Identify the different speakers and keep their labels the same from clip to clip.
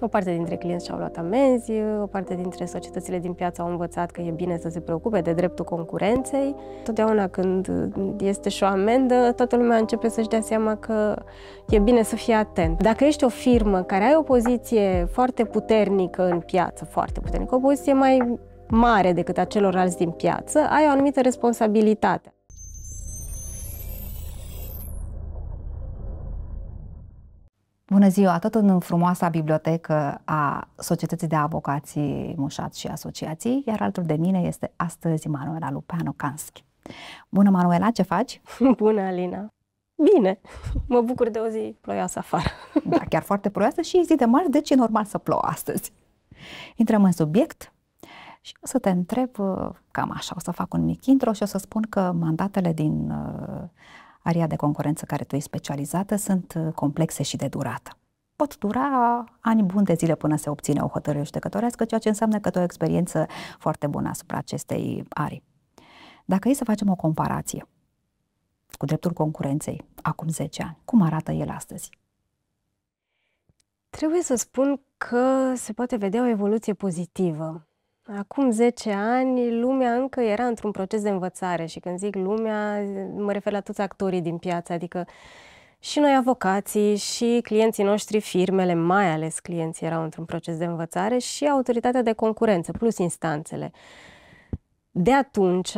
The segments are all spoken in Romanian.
Speaker 1: O parte dintre clienți și-au luat amenzi, o parte dintre societățile din piață au învățat că e bine să se preocupe de dreptul concurenței. Totdeauna când este și o amendă, toată lumea începe să-și dea seama că e bine să fii atent. Dacă ești o firmă care ai o poziție foarte puternică în piață, foarte puternică, o poziție mai mare decât a celorlalți din piață, ai o anumită responsabilitate.
Speaker 2: Bună ziua! Tot în frumoasa bibliotecă a Societății de Avocații Mușat și Asociații, iar altul de mine este astăzi Manuela Lupeanu Kanski. Bună, Manuela, ce faci? Bună, Alina! Bine, mă bucur de o zi ploioasă afară. Da, chiar foarte ploioasă și zi de marți, deci e normal să plouă astăzi. Intrăm în subiect și o să te întreb uh, cam așa, o să fac un mic intro și o să spun că mandatele din uh, Aria de concurență care tu ești specializată sunt uh, complexe și de durată. Pot dura ani buni de zile până se obține o hotărâre judecătorească, ceea ce înseamnă că tu ai o experiență foarte bună asupra acestei arii. Dacă e să facem o comparație cu dreptul concurenței acum 10 ani, cum arată el astăzi?
Speaker 1: Trebuie să spun că se poate vedea o evoluție pozitivă. Acum 10 ani, lumea încă era într-un proces de învățare și când zic lumea, mă refer la toți actorii din piață, adică și noi avocații și clienții noștri, firmele, mai ales clienții erau într-un proces de învățare și autoritatea de concurență, plus instanțele. De atunci,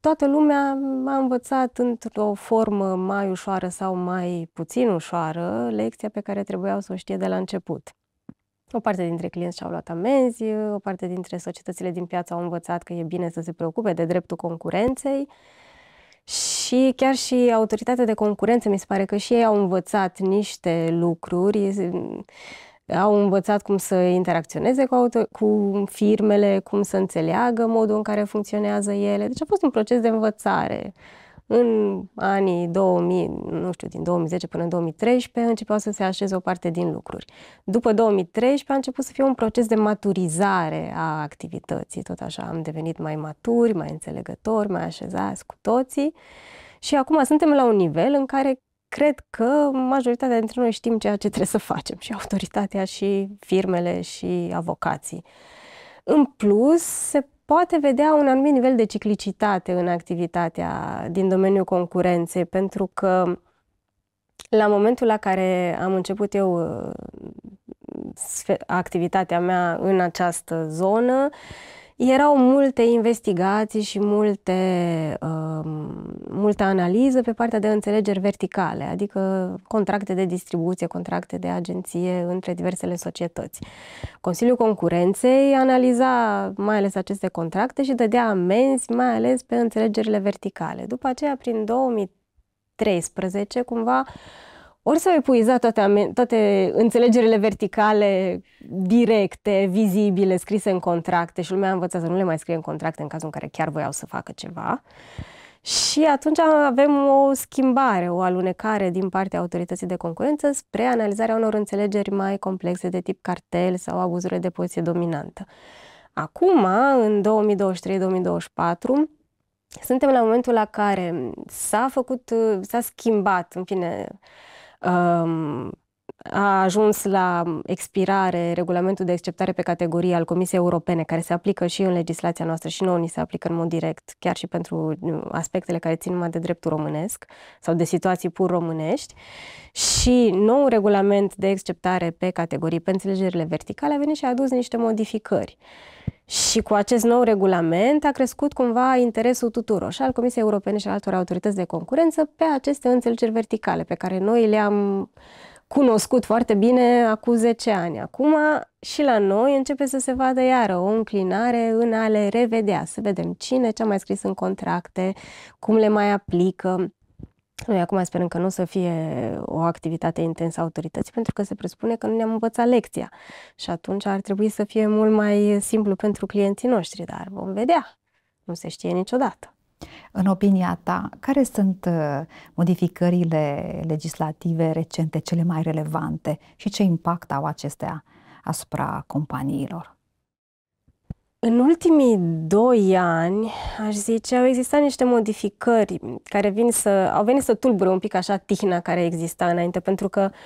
Speaker 1: toată lumea a învățat într-o formă mai ușoară sau mai puțin ușoară lecția pe care trebuiau să o știe de la început. O parte dintre clienți și-au luat amenzi, o parte dintre societățile din piață au învățat că e bine să se preocupe de dreptul concurenței și chiar și autoritatea de concurență, mi se pare că și ei au învățat niște lucruri, au învățat cum să interacționeze cu, auto- cu firmele, cum să înțeleagă modul în care funcționează ele. Deci a fost un proces de învățare. În anii 2000, nu știu, din 2010 până în 2013, începeau să se așeze o parte din lucruri. După 2013 a început să fie un proces de maturizare a activității, tot așa am devenit mai maturi, mai înțelegători, mai așezați cu toții și acum suntem la un nivel în care cred că majoritatea dintre noi știm ceea ce trebuie să facem și autoritatea și firmele și avocații. În plus, se poate vedea un anumit nivel de ciclicitate în activitatea din domeniul concurenței, pentru că la momentul la care am început eu uh, activitatea mea în această zonă, uh, erau multe investigații și multe, uh, multă analiză pe partea de înțelegeri verticale, adică contracte de distribuție, contracte de agenție între diversele societăți. Consiliul Concurenței analiza mai ales aceste contracte și dădea amenzi mai ales pe înțelegerile verticale. După aceea, prin 2013, cumva, uh, ori s-au epuizat toate, toate înțelegerile verticale, directe, vizibile, scrise în contracte și lumea a învățat să nu le mai scrie în contracte în cazul în care chiar voiau să facă ceva. Și atunci avem o schimbare, o alunecare din partea autorității de concurență spre analizarea unor înțelegeri mai complexe de tip cartel sau abuzuri de poziție dominantă. Acum, în 2023-2024, suntem la momentul la care s-a făcut, s-a schimbat, în fine, um, a ajuns la expirare regulamentul de acceptare pe categorie al Comisiei Europene, care se aplică și în legislația noastră și nouă ni se aplică în mod direct, chiar și pentru aspectele care țin numai de dreptul românesc sau de situații pur românești. Și nou regulament de acceptare pe categorie pe înțelegerile verticale, a venit și a adus niște modificări. Și cu acest nou regulament a crescut cumva interesul tuturor, și al Comisiei Europene și al altor autorități de concurență, pe aceste înțelegeri verticale pe care noi le-am uh, cunoscut foarte bine acum 10 ani. Acum și la noi începe să se vadă iară o înclinare în a le revedea, să vedem cine ce-a mai scris în contracte, cum le mai aplică. Noi acum sperăm că nu o să fie o activitate intensă a autorității, pentru că se presupune că nu ne-am învățat lecția. Și atunci ar trebui să fie mult mai simplu pentru clienții noștri, dar vom vedea.
Speaker 2: Nu se știe niciodată. În opinia ta, care sunt uh, modificările legislative recente cele mai relevante și ce impact au acestea asupra companiilor?
Speaker 1: În ultimii doi ani, aș zice, au existat niște modificări care vin să, au venit să tulbure un pic așa tihna care exista înainte, pentru că uh,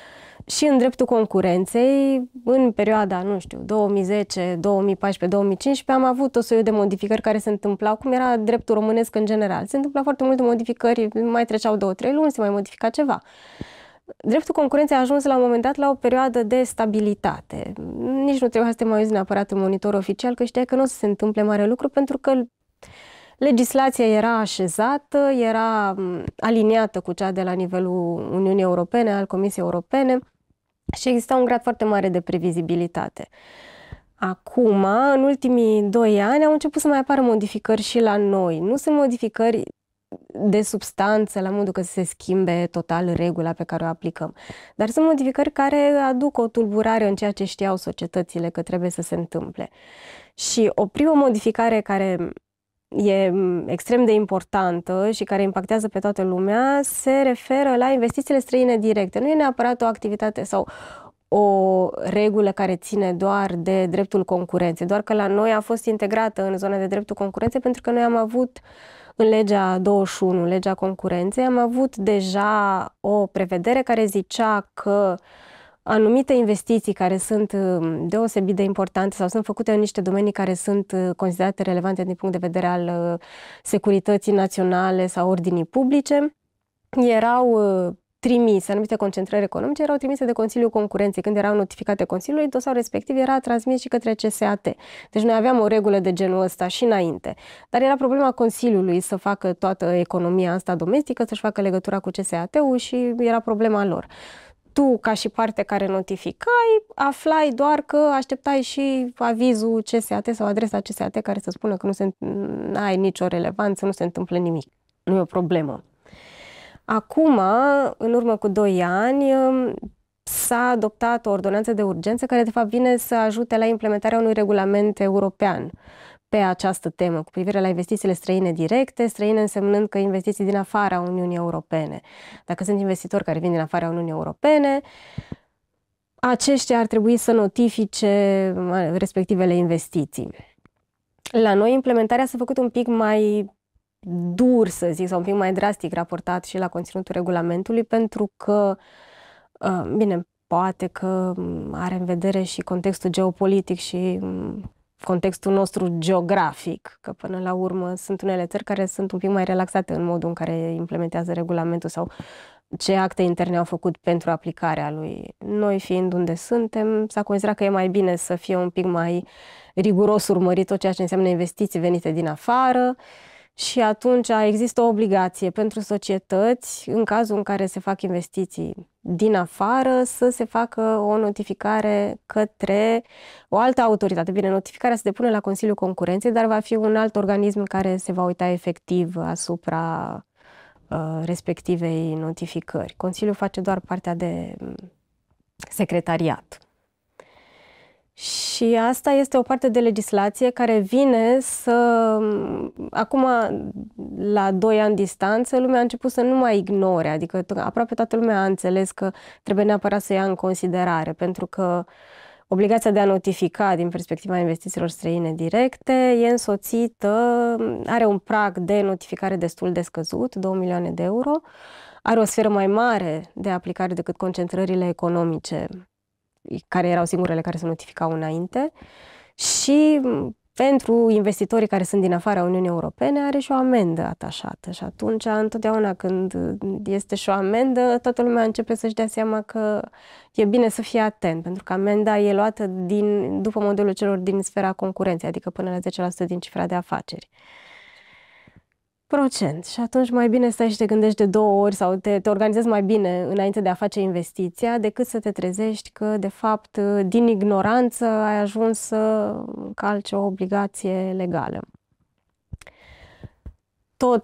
Speaker 1: și în dreptul concurenței, în perioada, nu știu, 2010, 2014, 2015, am avut o soiu de modificări care se întâmplau, cum era dreptul românesc în general. Se întâmpla foarte multe modificări, mai treceau două, trei luni, se mai modifica ceva. Dreptul concurenței a ajuns la un moment dat la o perioadă de stabilitate. Nici nu trebuia să te mai uiți neapărat în monitor oficial, că știai că nu o să se întâmple mare lucru, pentru că Legislația era așezată, era aliniată cu cea de la nivelul Uniunii Europene, al Comisiei Europene și exista un grad foarte mare de previzibilitate. Acum, în ultimii doi ani, au început să mai apară modificări și la noi. Nu sunt modificări de substanță, la modul că se schimbe total regula pe care o aplicăm. Dar sunt modificări care aduc o tulburare în ceea ce știau societățile că trebuie să se întâmple. Și o primă modificare care e extrem de importantă și care impactează pe toată lumea se referă la investițiile străine directe. Nu e neapărat o activitate sau o regulă care ține doar de dreptul concurenței, doar că la noi a fost integrată în zona de dreptul concurenței pentru că noi am avut în legea 21, legea concurenței, am avut deja o prevedere care zicea că uh, anumite investiții care sunt uh, deosebit de importante sau sunt făcute în niște domenii care sunt uh, considerate relevante din punct de vedere al uh, securității naționale sau ordinii publice, erau trimise, anumite concentrări economice erau trimise de Consiliul Concurenței. Când erau notificate Consiliului, dosarul respectiv era transmis și către CSAT. Deci noi aveam o regulă de genul ăsta și înainte. Dar era problema Consiliului să facă toată economia asta domestică, să-și facă legătura cu CSAT-ul și era problema lor tu, ca și parte care notificai, aflai doar că așteptai și avizul CSAT sau adresa CSAT care să spună că nu se, ai nicio relevanță, nu se întâmplă nimic. Nu e o problemă. Acum, în urmă cu 2 ani, um, s-a adoptat o ordonanță de urgență care, de fapt, vine să ajute la implementarea unui regulament european pe această temă cu privire la investițiile străine directe, străine însemnând că investiții din afara Uniunii Europene. Dacă sunt investitori care vin din afara Uniunii Europene, aceștia ar trebui să notifice respectivele investiții. La noi implementarea s-a făcut un pic mai dur, să zic, sau un pic mai drastic raportat și la conținutul regulamentului, pentru că, ă, bine, poate că are în vedere și contextul geopolitic și contextul nostru geografic, că până la urmă sunt unele țări care sunt un pic mai relaxate în modul în care implementează regulamentul sau ce acte interne au făcut pentru aplicarea lui. Noi fiind unde suntem, s-a considerat că e mai bine să fie un pic mai riguros urmărit tot ceea ce înseamnă investiții venite din afară, uh, și atunci există o obligație pentru societăți, în cazul în care se fac investiții din afară, să se facă o notificare către o altă autoritate. Bine, notificarea se depune la Consiliul Concurenței, dar va fi un alt organism care se va uita efectiv asupra uh, respectivei notificări. Consiliul face doar partea de mm, secretariat. Și asta este o parte de legislație care vine să... Acum, la doi ani distanță, lumea a început să nu mai ignore, adică aproape toată lumea a înțeles că trebuie neapărat să ia în considerare, pentru că obligația de a notifica din perspectiva investițiilor străine directe e însoțită, are un prag de notificare destul de scăzut, 2 milioane de euro, are o sferă mai mare de aplicare decât concentrările economice care erau singurele care se notificau înainte, și pentru investitorii care sunt din afara Uniunii Europene are și o amendă atașată și atunci întotdeauna când este și o amendă, toată lumea începe să-și dea seama că e bine să fie atent, pentru că amenda e luată din, după modelul celor din sfera concurenței, adică până la 10% din cifra de afaceri procent. Și atunci mai bine stai și te gândești de două ori sau te, te organizezi mai bine înainte de a face investiția decât să te trezești că, de fapt, din ignoranță ai ajuns să calci o obligație legală. Tot,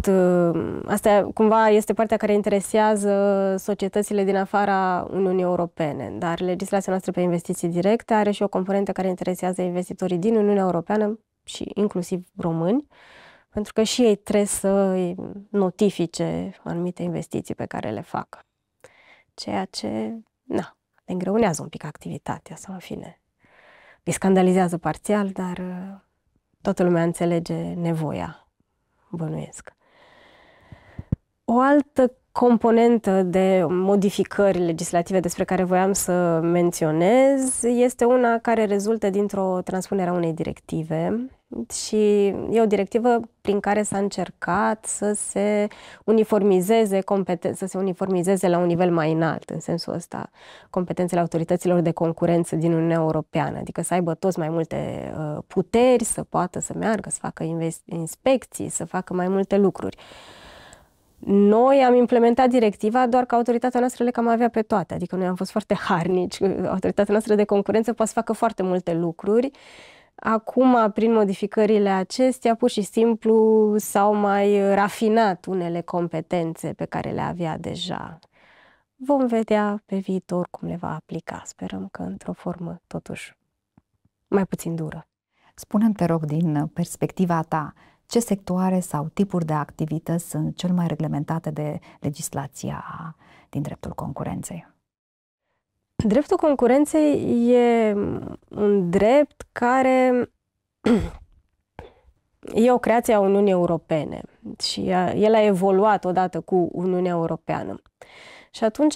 Speaker 1: asta cumva este partea care interesează societățile din afara Uniunii Europene, dar legislația noastră pe investiții directe are și o componentă care interesează investitorii din Uniunea Europeană și inclusiv români. Uh, pentru că și ei trebuie să notifice anumite investiții pe care le fac. Ceea ce, na, le îngreunează un pic activitatea sau în fine. Îi scandalizează parțial, dar uh, toată lumea înțelege nevoia, bănuiesc. O altă componentă de modificări legislative despre care voiam să menționez este una care rezultă dintr-o transpunere a unei directive și e o directivă prin care s-a încercat să se uniformizeze, competen- să se uniformizeze la un nivel mai înalt, în sensul ăsta, competențele autorităților de concurență din Uniunea Europeană, adică să aibă toți mai multe uh, puteri, să poată să meargă, să facă inspecții, să facă mai multe lucruri. Noi am implementat directiva doar că autoritatea noastră le cam avea pe toate, adică noi am fost foarte harnici, autoritatea noastră de concurență poate să facă foarte multe lucruri, uh, Acum, prin modificările acestea, pur și simplu s-au mai rafinat unele competențe pe care le avea deja. Vom vedea pe viitor cum le va aplica. Sperăm că într-o formă totuși
Speaker 2: mai puțin dură. Spune-mi, te rog, din perspectiva ta, ce sectoare sau tipuri de activități sunt cel mai reglementate de legislația din dreptul concurenței?
Speaker 1: Dreptul concurenței e un drept care e o creație a Uniunii Europene și el a evoluat odată cu Uniunea Europeană. Și atunci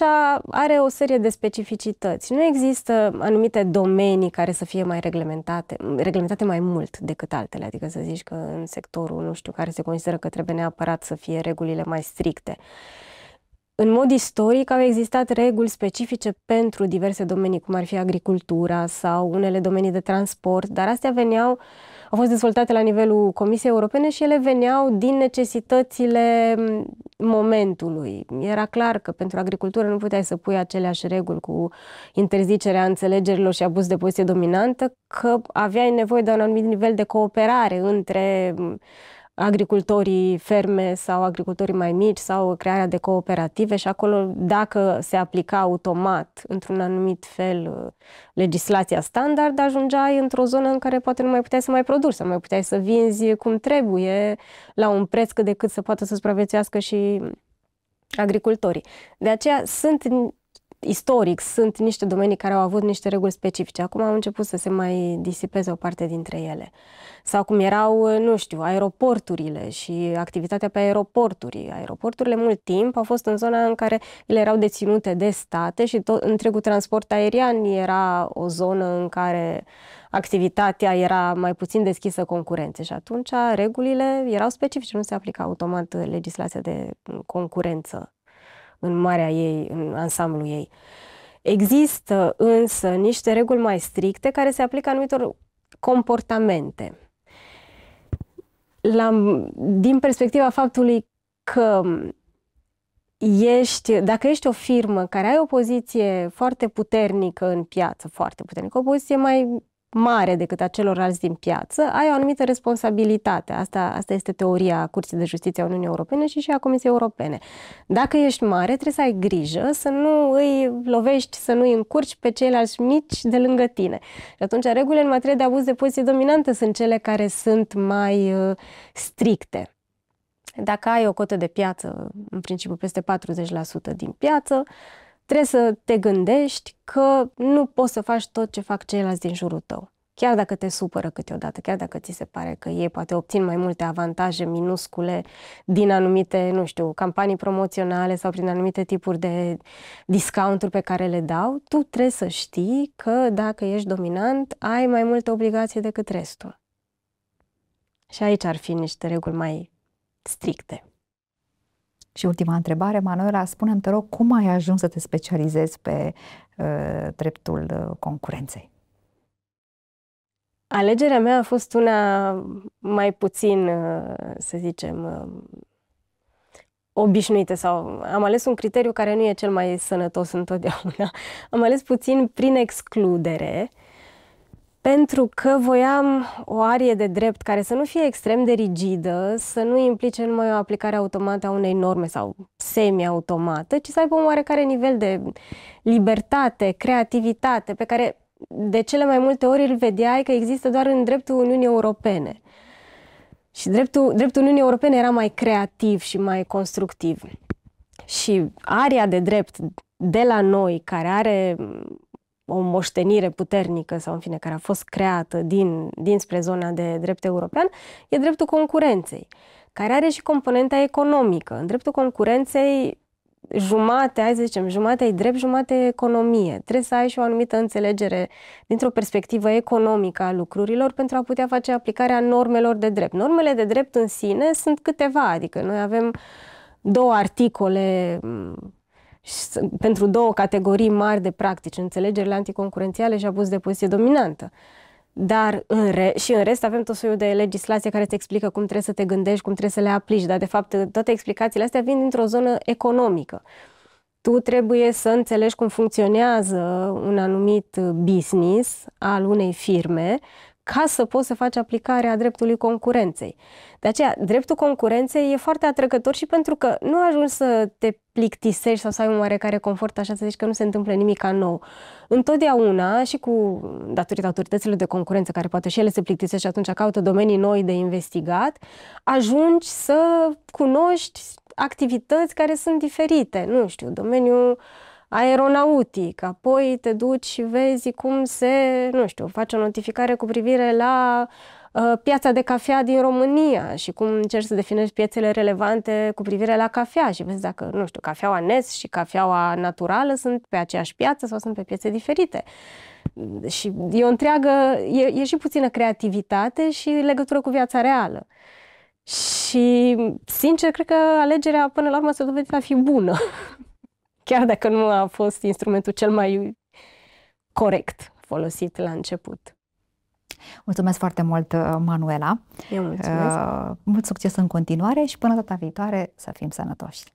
Speaker 1: are o serie de specificități. Nu există anumite domenii care să fie mai reglementate, reglementate mai mult decât altele, adică să zici că în sectorul, nu știu, care se consideră că trebuie neapărat să fie regulile mai stricte. Uh, în mod istoric au existat reguli specifice pentru diverse domenii, cum ar fi agricultura sau unele domenii de transport, dar astea veneau, au fost dezvoltate la nivelul Comisiei Europene și ele veneau din necesitățile momentului. Era clar că pentru agricultură nu puteai să pui aceleași reguli cu interzicerea înțelegerilor și abuz de poziție dominantă, că aveai nevoie de un anumit nivel de cooperare între agricultorii ferme sau agricultorii mai mici sau crearea de cooperative și acolo dacă se aplica automat într-un anumit fel uh, legislația standard, ajungeai într-o zonă în care poate nu mai puteai să mai produci, să mai puteai să vinzi cum trebuie, la un preț cât de cât să poată să supraviețuiască și agricultorii. De aceea sunt istoric sunt niște domenii care au avut niște reguli specifice. Acum au început să se mai disipeze o parte dintre ele. Sau cum erau, nu știu, aeroporturile și activitatea pe aeroporturi. Aeroporturile mult timp au fost în zona în care ele erau deținute de state și tot întregul transport aerian era o zonă în care activitatea era mai puțin deschisă concurențe și atunci regulile erau specifice, nu se aplica automat legislația de concurență în marea ei, în ansamblul ei. Există însă niște reguli mai stricte care se aplică anumitor comportamente. La, din perspectiva faptului că ești, dacă ești o firmă care ai o poziție foarte puternică în piață, foarte puternică, o poziție mai mare decât a celorlalți din piață, ai o anumită responsabilitate. Asta, asta este teoria Curții de Justiție a Uniunii Europene și și a Comisiei Europene. Dacă ești mare, trebuie să ai grijă să nu îi lovești, să nu îi încurci pe ceilalți mici de lângă tine. Și atunci, regulile în materie de abuz de poziție dominantă sunt cele care sunt mai uh, stricte. Dacă ai o cotă de piață, în principiu peste 40% din piață, trebuie să te gândești că nu poți să faci tot ce fac ceilalți din jurul tău. Chiar dacă te supără câteodată, chiar dacă ți se pare că ei poate obțin mai multe avantaje minuscule din anumite, nu știu, campanii promoționale sau prin anumite tipuri de discounturi pe care le dau, tu trebuie să știi că dacă ești dominant, ai mai multe obligații decât restul. Și aici ar fi niște reguli
Speaker 2: mai stricte. Și ultima întrebare, Manuela, spune-mi, te rog, cum ai ajuns să te specializezi pe uh, dreptul uh, concurenței?
Speaker 1: Alegerea mea a fost una mai puțin, uh, să zicem, uh, obișnuită sau am ales un criteriu care nu e cel mai sănătos întotdeauna. Am ales puțin prin excludere uh, pentru că voiam o arie de drept care să nu fie extrem de rigidă, să nu implice numai o aplicare automată a unei norme sau semi-automată, ci să aibă un oarecare nivel de libertate, creativitate, pe care de cele mai multe ori îl vedeai că există doar în dreptul Uniunii Europene. Și dreptul, dreptul Uniunii Europene era mai creativ și mai constructiv. Și aria de drept de la noi, care are o moștenire puternică sau în fine care a fost creată din, dinspre zona de drept european, e dreptul concurenței, care are și componenta economică. În dreptul concurenței jumate, hai să zicem, jumate e drept, jumate e economie. Trebuie să ai și o anumită înțelegere dintr-o perspectivă economică a lucrurilor pentru a putea face aplicarea normelor de drept. Normele de drept în sine sunt câteva, adică noi avem două articole pentru două categorii mari de practici, înțelegerile anticoncurențiale și abuz de poziție dominantă. Dar în re- și în rest avem tot soiul de legislație care îți explică cum trebuie să te gândești, cum trebuie să le aplici, dar de fapt toate explicațiile astea vin dintr-o zonă economică. Tu trebuie să înțelegi cum funcționează un anumit business al unei firme ca să poți să faci aplicarea dreptului concurenței. De aceea, dreptul concurenței e foarte atrăgător și pentru că nu ajungi să te plictisești sau să ai un oarecare confort așa să zici că nu se întâmplă nimic nou. Întotdeauna și cu datorită autorităților de concurență care poate și ele se plictisesc și atunci caută domenii noi de investigat, ajungi să cunoști activități care sunt diferite. Nu știu, domeniul uh, aeronautic, apoi te duci și vezi cum se, nu știu, face o notificare cu privire la uh, piața de cafea din România și cum încerci să definești piețele relevante cu privire la cafea și vezi dacă, nu știu, cafeaua NES și cafeaua naturală sunt pe aceeași piață sau sunt pe piețe diferite. Și e o întreagă, e, e și puțină creativitate și legătură cu viața reală. Și, sincer, cred că alegerea până la urmă se dovedește a fi bună. chiar dacă nu a fost instrumentul cel mai corect folosit la început.
Speaker 2: Mulțumesc foarte mult, uh, Manuela. Eu mulțumesc. Uh, mult succes în continuare și până data viitoare să fim sănătoși.